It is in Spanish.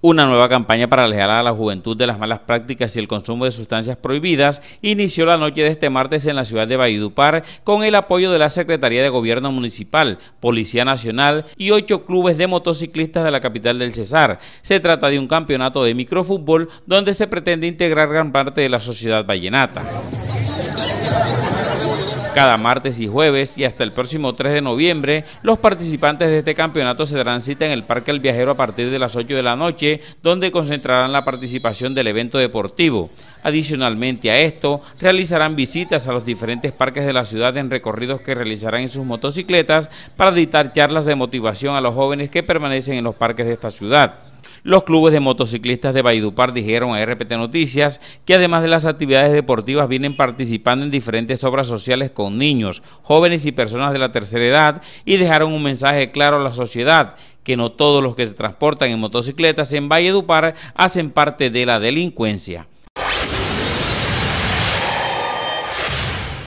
Una nueva campaña para alejar a la juventud de las malas prácticas y el consumo de sustancias prohibidas inició la noche de este martes en la ciudad de Valledupar con el apoyo de la Secretaría de Gobierno Municipal, Policía Nacional y ocho clubes de motociclistas de la capital del Cesar. Se trata de un campeonato de microfútbol donde se pretende integrar gran parte de la sociedad vallenata. Cada martes y jueves y hasta el próximo 3 de noviembre, los participantes de este campeonato se darán cita en el Parque El Viajero a partir de las 8 de la noche, donde concentrarán la participación del evento deportivo. Adicionalmente a esto, realizarán visitas a los diferentes parques de la ciudad en recorridos que realizarán en sus motocicletas para dictar charlas de motivación a los jóvenes que permanecen en los parques de esta ciudad. Los clubes de motociclistas de Valledupar dijeron a RPT Noticias que además de las actividades deportivas vienen participando en diferentes obras sociales con niños, jóvenes y personas de la tercera edad y dejaron un mensaje claro a la sociedad que no todos los que se transportan en motocicletas en Valledupar hacen parte de la delincuencia.